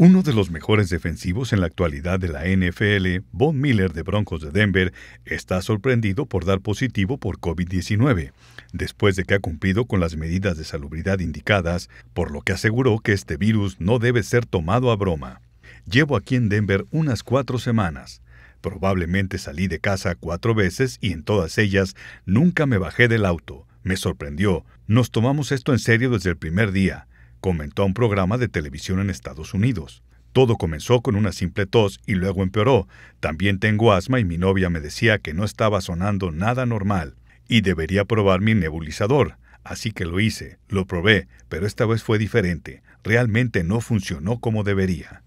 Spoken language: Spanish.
Uno de los mejores defensivos en la actualidad de la NFL, Von Miller de Broncos de Denver, está sorprendido por dar positivo por COVID-19, después de que ha cumplido con las medidas de salubridad indicadas, por lo que aseguró que este virus no debe ser tomado a broma. Llevo aquí en Denver unas cuatro semanas. Probablemente salí de casa cuatro veces y en todas ellas nunca me bajé del auto. Me sorprendió. Nos tomamos esto en serio desde el primer día comentó a un programa de televisión en Estados Unidos. Todo comenzó con una simple tos y luego empeoró. También tengo asma y mi novia me decía que no estaba sonando nada normal y debería probar mi nebulizador. Así que lo hice, lo probé, pero esta vez fue diferente. Realmente no funcionó como debería.